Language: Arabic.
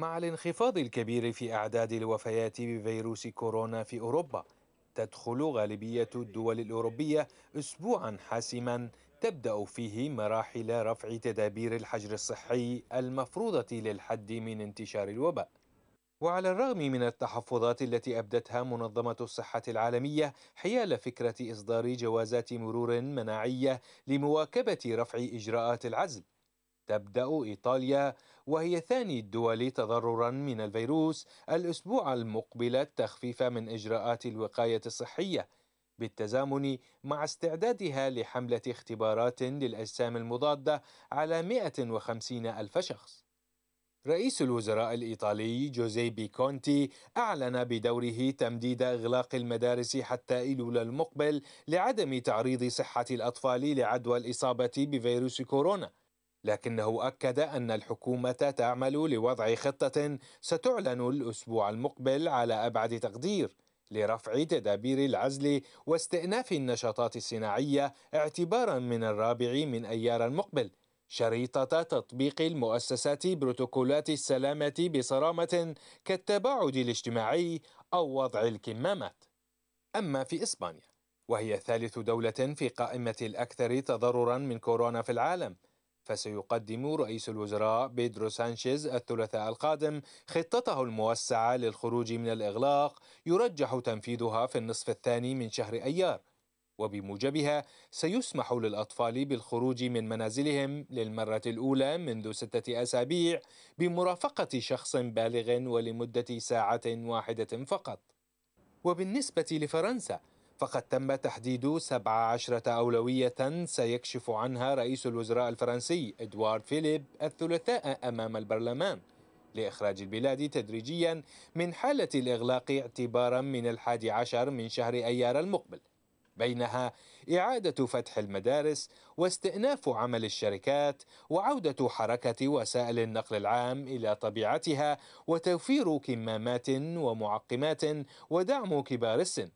مع الانخفاض الكبير في أعداد الوفيات بفيروس كورونا في أوروبا تدخل غالبية الدول الأوروبية أسبوعا حاسما تبدأ فيه مراحل رفع تدابير الحجر الصحي المفروضة للحد من انتشار الوباء وعلى الرغم من التحفظات التي أبدتها منظمة الصحة العالمية حيال فكرة إصدار جوازات مرور مناعية لمواكبة رفع إجراءات العزل تبدأ إيطاليا وهي ثاني الدول تضررا من الفيروس الأسبوع المقبل التخفيف من إجراءات الوقاية الصحية بالتزامن مع استعدادها لحملة اختبارات للأجسام المضادة على 150 ألف شخص رئيس الوزراء الإيطالي جوزيبي كونتي أعلن بدوره تمديد إغلاق المدارس حتى إيلول المقبل لعدم تعريض صحة الأطفال لعدوى الإصابة بفيروس كورونا لكنه أكد أن الحكومة تعمل لوضع خطة ستعلن الأسبوع المقبل على أبعد تقدير لرفع تدابير العزل واستئناف النشاطات الصناعية اعتبارا من الرابع من أيار المقبل شريطة تطبيق المؤسسات بروتوكولات السلامة بصرامة كالتباعد الاجتماعي أو وضع الكمامات. أما في إسبانيا وهي ثالث دولة في قائمة الأكثر تضررا من كورونا في العالم، فسيقدم رئيس الوزراء بيدرو سانشيز الثلاثاء القادم خطته الموسعة للخروج من الإغلاق يرجح تنفيذها في النصف الثاني من شهر أيار وبموجبها سيسمح للأطفال بالخروج من منازلهم للمرة الأولى منذ ستة أسابيع بمرافقة شخص بالغ ولمدة ساعة واحدة فقط وبالنسبة لفرنسا فقد تم تحديد 17 أولوية سيكشف عنها رئيس الوزراء الفرنسي إدوارد فيليب الثلاثاء أمام البرلمان لإخراج البلاد تدريجيا من حالة الإغلاق اعتبارا من الحادي عشر من شهر أيار المقبل بينها إعادة فتح المدارس واستئناف عمل الشركات وعودة حركة وسائل النقل العام إلى طبيعتها وتوفير كمامات ومعقمات ودعم كبار السن